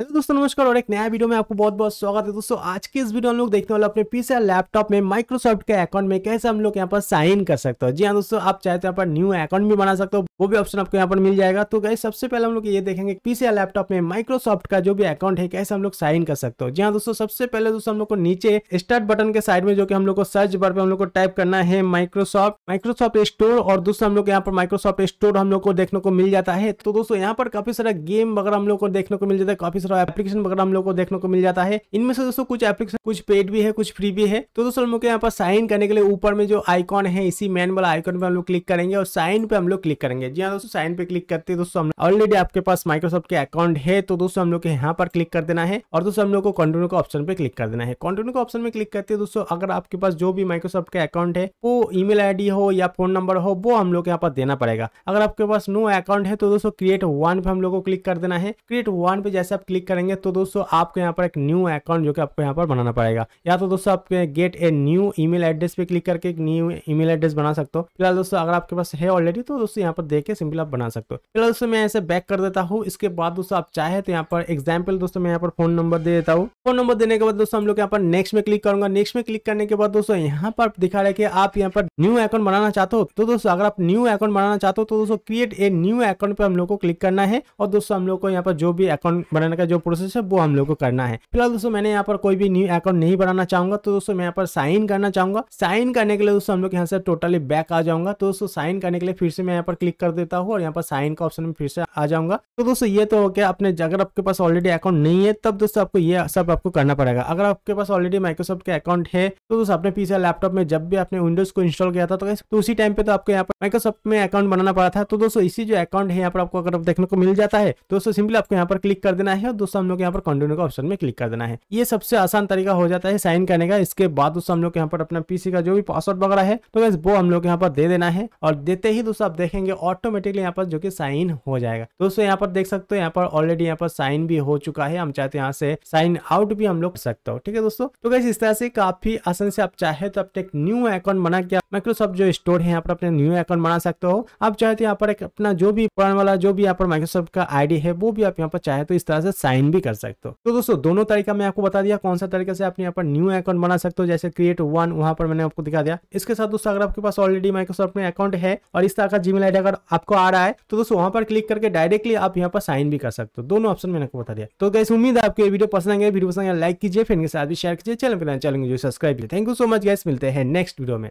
hello दोस्तों नमस्कार और एक नया वीडियो में आपको बहुत बहुत स्वागत है दोस्तों आज के इस वीडियो हम लोग देखने वाले अपने पीसी लैपटॉप में माइक्रोसॉफ्ट के अकाउंट में कैसे हम लोग यहाँ पर साइन कर सकते हो जी हाँ दोस्तों आप चाहे तो यहाँ पर न्यू अकाउंट भी बना सकते हो वो भी ऑप्शन आपको यहाँ पर मिल जाएगा तो कैसे सबसे पहले हम लोग ये देखेंगे पीसी लैपटॉप में माइक्रोसॉफ्ट का जो भी अकाउंट है कैसे हम लोग साइन कर सकते हो जी हाँ दोस्तों सबसे पहले दोस्तों हम लोग को नीचे स्टार्ट बटन के साइड में जो कि हम लोग को सर्च बार पे हम लोग को टाइप करना है माइक्रोसॉफ्ट माइक्रोसॉफ्ट स्टोर और दोस्तों हम लोग यहाँ पर माइक्रोसॉफ्ट स्टोर हम लोग को देखने को मिल जाता है तो दोस्तों यहाँ पर काफी सारा गेम वगैरह हम लोग को देखने को मिल जाता है काफी सारा एप्लीकेशन वगैरह हम लोग को देखने को मिल जाता है इनमें से दोस्तों कुछ एप्लीकेशन कुछ पेड भी है कुछ फ्री भी है तो दोस्तों हम लोग यहाँ पर साइन करने के लिए ऊपर में जो आइकॉन है इसी मैन वाला आइकॉन पे हम लोग क्लिक करेंगे और साइन पे हम लोग क्लिक करेंगे जी हाँ दोस्तों साइन पे क्लिक करते हैं दोस्तों ऑलरेडी आपके पास माइक्रोसॉफ्ट के अकाउंट है तो दोस्तों हम लोग को यहाँ पर क्लिक कर देना है और दोस्तों हम लोग को कंटिन्यू का ऑप्शन पे क्लिक कर देना है कंटिन्यू का ऑप्शन में क्लिक करते हैं दोस्तों अगर आपके पास जो भी माइक्रोसॉफ्ट का अकाउंट है वो ईमेल आईडी हो या फोन नंबर हो वो हम लोग यहाँ पर देना पड़ेगा अगर आपके पास नो अकाउंट है तो दोस्तों क्रिएट वन पे हम लोग को क्लिक कर देना है क्रिएट वन पे जैसे आप क्लिक करेंगे तो दोस्तों आपको यहाँ पर एक न्यू अकाउंट जो कि आपको यहाँ पर बनाना पड़ेगा या तो दोस्तों आप get a new email address पे क्लिक करके एक न्यू ईमेल एड्रेस बना सकते हो फिलहाल दोस्तों अगर आपके पास है ऑलरेडी तो दोस्तों यहाँ पर देख के सिंपल आप बना सकते हो फिलहाल दोस्तों मैं ऐसे बैक कर देता हूँ इसके बाद दोस्तों आप चाहे तो यहाँ पर एग्जाम्पल दोस्तों मैं यहाँ पर फोन नंबर दे देता हूँ फोन नंबर देने के बाद दोस्तों हम लोग यहाँ पर नेक्स्ट में क्लिक करूंगा नेक्स्ट में क्लिक करने के बाद दोस्तों यहाँ पर दिखा रहे कि आप यहाँ पर न्यू अकाउंट बनाना चाहते हो तो दोस्तों अगर आप न्यू अकाउंट बनाना चाहते हो तो दोस्तों क्रिएट ए न्यू अकाउंट पर हम लोग को क्लिक करना है और दोस्तों हम लोग को यहाँ पर जो भी अकाउंट बनाने का का जो प्रोसेस है वो हम लोग को करना है फिलहाल दोस्तों मैंने यहाँ पर कोई भी न्यू अकाउंट नहीं बनाना चाहूंगा तो दोस्तों मैं यहाँ पर साइन करना चाहूंगा साइन करने के लिए दोस्तों हम लोग यहाँ से टोटली बैक आ जाऊंगा तो दोस्तों साइन करने के लिए फिर से मैं यहाँ पर क्लिक कर देता हूँ और यहाँ पर साइन का ऑप्शन में फिर से आ जाऊंगा तो दोस्तों ये तो हो गया अपने अगर आपके पास ऑलरेडी अकाउंट नहीं है तब दोस्तों आपको ये सब आपको करना पड़ेगा अगर आपके पास ऑलरेडी माइक्रोसॉफ्ट का अकाउंट है तो दोस्तों अपने पीछे लैपटॉप में जब भी आपने विंडोज को इंस्टॉल किया था तो, तो उसी टाइम पे तो आपको यहाँ पर माइक्रोसॉफ्ट में अकाउंट बनाना पड़ा था तो दोस्तों इसी जो अकाउंट है यहाँ पर आपको अगर देखने को मिल जाता है तो दोस्तों सिंपली आपको यहाँ पर क्लिक कर देना है है दोस्तों हम लोग यहाँ पर कंटिन्यू का ऑप्शन में क्लिक कर देना है ये सबसे आसान तरीका हो जाता है साइन करने का इसके बाद दोस्तों हम लोग यहाँ पर अपना पीसी का जो भी पासवर्ड वगैरह है तो वैसे वो हम लोग यहाँ पर दे देना है और देते ही दोस्तों आप देखेंगे ऑटोमेटिकली यहाँ पर जो की साइन हो जाएगा दोस्तों यहाँ पर देख सकते हो यहाँ पर ऑलरेडी यहाँ पर साइन भी हो चुका है हम चाहते यहाँ से साइन आउट भी हम लोग सकते हो ठीक है दोस्तों तो कैसे इस तरह से काफी आसान से आप चाहे तो अपने एक न्यू अकाउंट बना के माइक्रोसॉफ्ट जो स्टोर है यहाँ पर अपने न्यू अकाउंट बना सकते हो आप चाहे तो यहाँ पर अपना जो भी पुराना वाला जो भी यहाँ पर माइक्रोसॉफ्ट का आईडी है वो भी आप यहाँ पर चाहे तो इस तरह से साइन भी कर सकते हो तो दोस्तों दोनों तरीका मैं आपको बता दिया कौन सा तरीके से आप यहाँ पर न्यू अकाउंट बना सकते हो जैसे क्रिएट वन वहां पर मैंने आपको दिखा दिया इसके साथ दोस्तों अगर आपके पास ऑलरेडी माइक्रोसॉफ्ट में अकाउंट है और इस तरह का जीमेल आईडी अगर आपको आ रहा है तो दोस्तों वहां पर क्लिक करके डायरेक्टली आप यहाँ पर साइन भी कर सकते हो दोनों ऑप्शन मैंने आपको बता दिया तो गैस उम्मीद है आपको ये वीडियो पसंद आएंगे वीडियो पसंद लाइक कीजिए फ्रेंड के साथ भी शेयर कीजिए चैनल पर चैनल सब्सक्राइब कीजिए thank you so much guys मिलते हैं नेक्स्ट वीडियो में